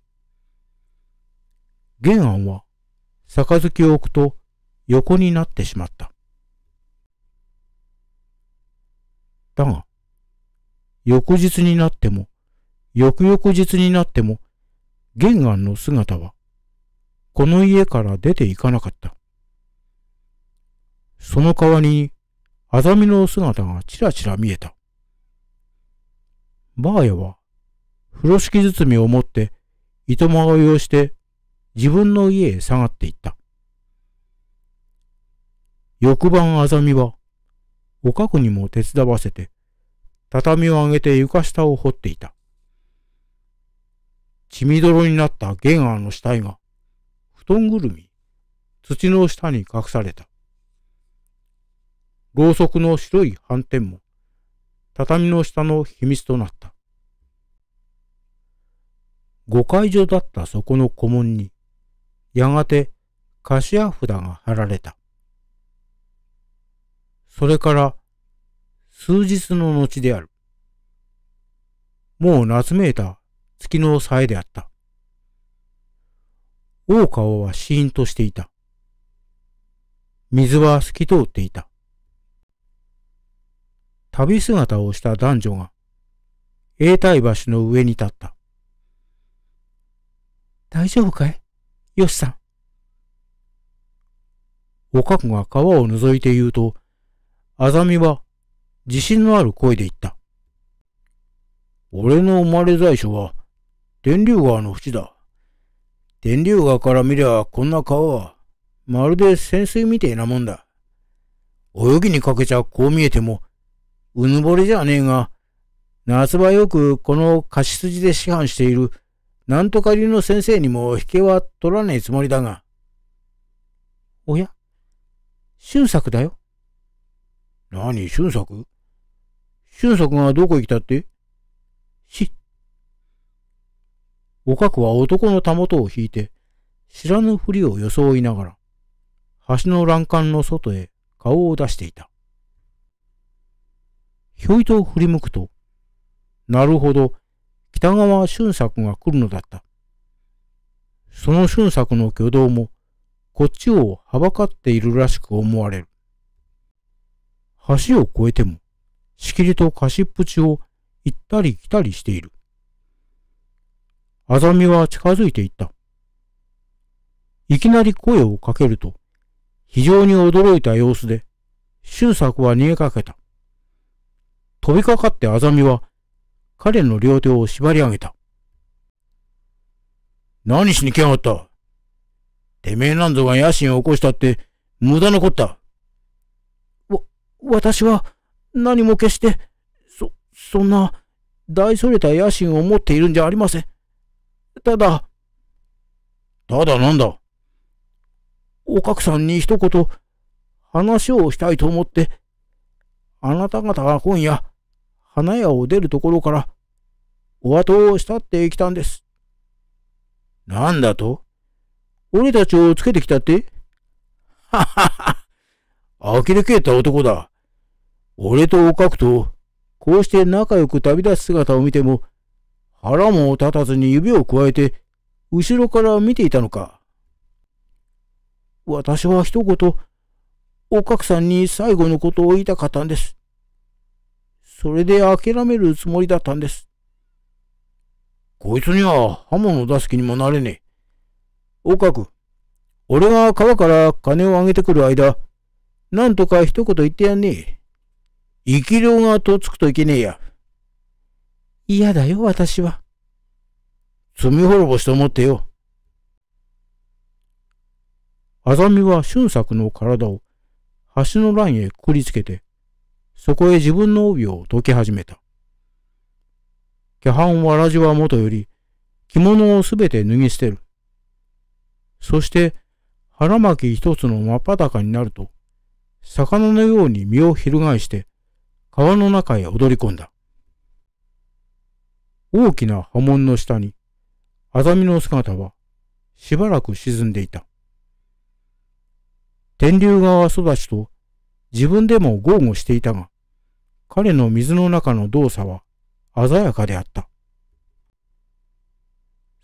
玄庵は、杯を置くと横になってしまった。だが、翌日になっても、翌々日になっても、玄関の姿は、この家から出ていかなかった。その代わりに、あざみの姿がちらちら見えた。ばあやは、風呂敷包みを持って、糸まがいをして、自分の家へ下がっていった。翌晩あざみは、おかくにも手伝わせて、畳を上げて床下を掘っていた。血みどろになった玄安の死体が、布団ぐるみ、土の下に隠された。ろうそくの白い斑点も、畳の下の秘密となった。誤解所だったそこの古門に、やがて、菓子屋札が貼られた。それから数日の後である。もう夏めいた月のさえであった。大川はシーンとしていた。水は透き通っていた。旅姿をした男女が、永代橋の上に立った。大丈夫かいよしさん。おかくが川を覗いて言うと、あざみは自信のある声で言った。俺の生まれ在所は、天竜川の淵だ。天竜川から見りゃこんな川は、まるで潜水みてえなもんだ。泳ぎにかけちゃこう見えても、うぬぼれじゃねえが、夏場よくこの貸し筋で師範している、なんとか流の先生にも引けは取らねえつもりだが。おや俊作だよ。何、俊作俊作がどこ行きたってし、おかくは男のたもとを引いて、知らぬふりを装いながら、橋の欄干の外へ顔を出していた。ひょいと振り向くと、なるほど、北川俊作が来るのだった。その俊作の挙動も、こっちをはばかっているらしく思われる。橋を越えても、しきりと貸しっぷちを行ったり来たりしている。あざみは近づいていった。いきなり声をかけると、非常に驚いた様子で、俊作は逃げかけた。飛びかかってあざみは、彼の両手を縛り上げた。何しに来やがった。てめえなんぞが野心を起こしたって、無駄なこった。わ、私は、何も決して、そ、そんな、大それた野心を持っているんじゃありません。ただ、ただなんだ。おかくさんに一言、話をしたいと思って、あなた方が今夜、花屋を出るところから、お後を慕ってきたんです。なんだと俺たちをつけてきたってははは、呆れけえた男だ。俺とおかくと、こうして仲良く旅立つ姿を見ても、腹も立たずに指をくわえて、後ろから見ていたのか。私は一言、おかくさんに最後のことを言いたかったんです。それで諦めるつもりだったんです。こいつには刃物出す気にもなれねえ。おかく、俺が川から金をあげてくる間、なんとか一言言ってやんねえ。生き量がとつくといけねえや。嫌だよ、私は。罪滅ぼしと思ってよ。あざみは俊作の体を橋の欄へくくりつけて、そこへ自分の帯を解き始めた。キャハンはラジはもとより、着物をすべて脱ぎ捨てる。そして、腹巻き一つの真っ裸になると、魚のように身を翻して、川の中へ踊り込んだ。大きな波紋の下に、アザミの姿はしばらく沈んでいた。天竜川育ちと自分でも豪語していたが、彼の水の中の動作は鮮やかであった。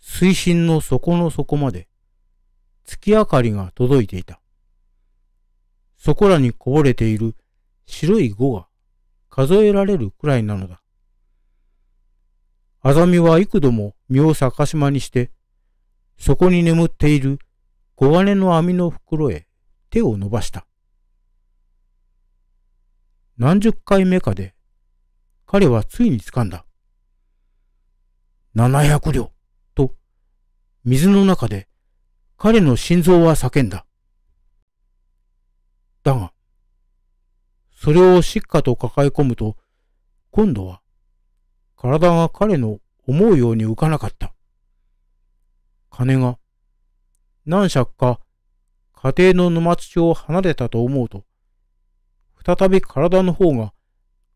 水深の底の底まで月明かりが届いていた。そこらにこぼれている白い碁が数えられるくらいなのだ。あざみは幾度も身を逆しまにして、そこに眠っている小金の網の袋へ手を伸ばした。何十回目かで、彼はついに掴んだ。七百両と、水の中で彼の心臓は叫んだ。だが、それをしっかと抱え込むと、今度は体が彼の思うように浮かなかった。金が何尺か家庭の沼地を離れたと思うと、再び体の方が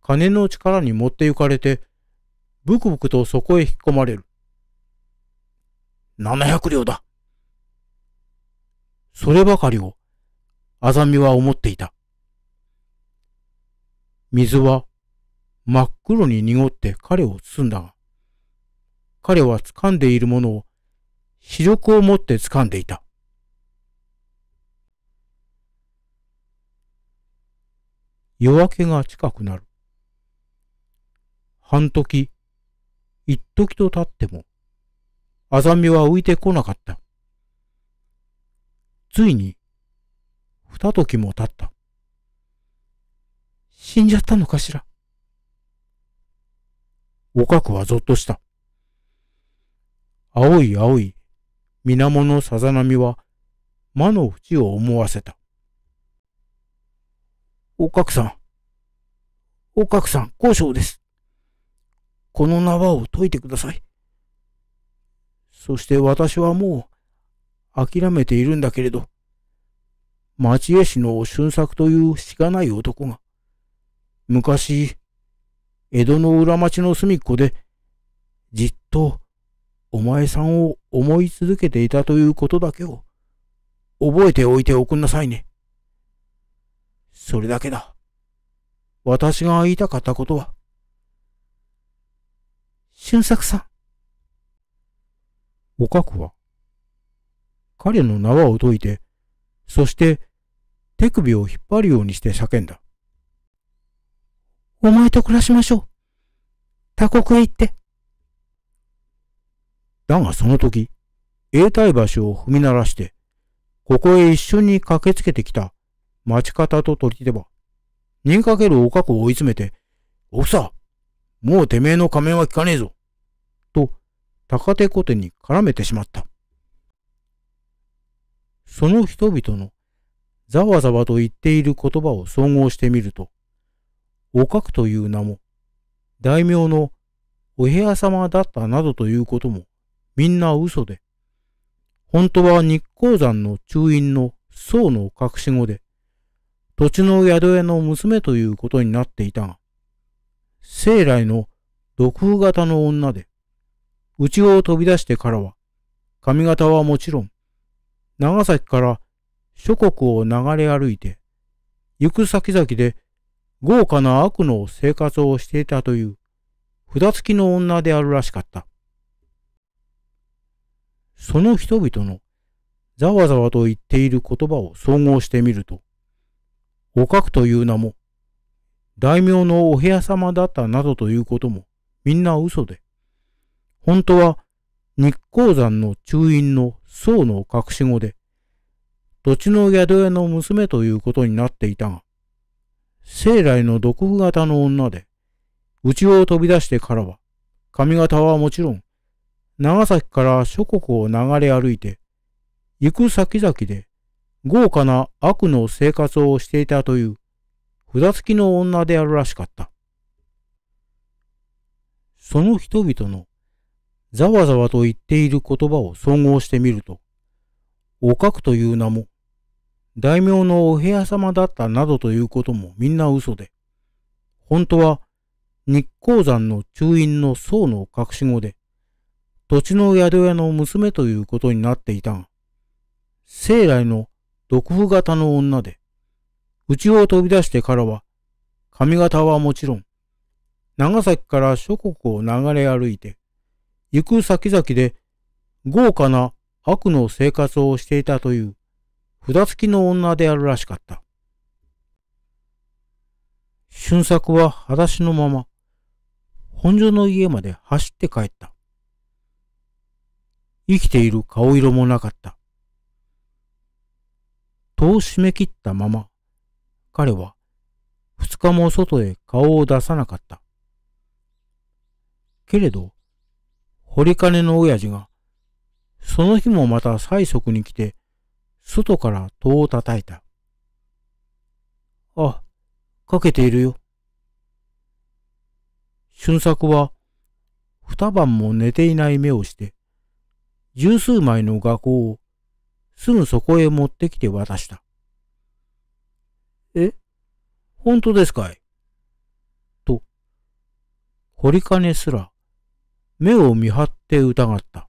金の力に持って行かれて、ブクブクとそこへ引き込まれる。700両だ。そればかりを、あざみは思っていた。水は真っ黒に濁って彼を包んだが、彼は掴んでいるものを視力を持って掴んでいた。夜明けが近くなる。半時、一時と経っても、あざみは浮いてこなかった。ついに、二時も経った。死んじゃったのかしら。おかくはぞっとした。青い青い水面のさざ波は魔の淵を思わせた。おかくさん、おかくさん、交渉です。この縄を解いてください。そして私はもう諦めているんだけれど、町江市の俊作というしがない男が、昔、江戸の裏町の隅っこで、じっとお前さんを思い続けていたということだけを、覚えておいておくんなさいね。それだけだ。私が言いたかったことは。俊作さん。おかくは、彼の縄を解いて、そして手首を引っ張るようにして叫んだ。お前と暮らしましょう。他国へ行って。だがその時、永代橋を踏み鳴らして、ここへ一緒に駆けつけてきた町方と取り手は、にかけるおかこを追い詰めて、おふさ、もうてめえの仮面は効かねえぞ。と、高手小手に絡めてしまった。その人々のざわざわと言っている言葉を総合してみると、おかくという名も、大名のお部屋様だったなどということも、みんな嘘で、本当は日光山の中院の宋の隠し子で、土地の宿屋の娘ということになっていたが、生来の毒風型の女で、内を飛び出してからは、髪型はもちろん、長崎から諸国を流れ歩いて、行く先々で豪華な悪の生活をしていたという札付きの女であるらしかった。その人々のざわざわと言っている言葉を総合してみると、おかくという名も、大名のお部屋様だったなどということもみんな嘘で、本当は日光山の中院の僧の隠し子で、土地の宿屋の娘ということになっていたが、生来の毒婦型の女で、内を飛び出してからは、髪型はもちろん、長崎から諸国を流れ歩いて、行く先々で豪華な悪の生活をしていたという札付きの女であるらしかった。その人々のざわざわと言っている言葉を総合してみると、おかくという名も大名のお部屋様だったなどということもみんな嘘で、本当は日光山の中院の僧の隠し子で、土地の宿屋の娘ということになっていたが、生来の毒婦型の女で、うちを飛び出してからは、髪型はもちろん、長崎から諸国を流れ歩いて、行く先々で豪華な悪の生活をしていたという札付きの女であるらしかった。俊作は裸足のまま、本所の家まで走って帰った。生きている顔色もなかった。戸を閉め切ったまま、彼は二日も外へ顔を出さなかった。けれど、堀金の親父が、その日もまた催促に来て、外から戸を叩いた。あ、かけているよ。俊作は二晩も寝ていない目をして、十数枚の画稿をすぐそこへ持ってきて渡した。え、本当ですかいと、堀金すら目を見張って疑った。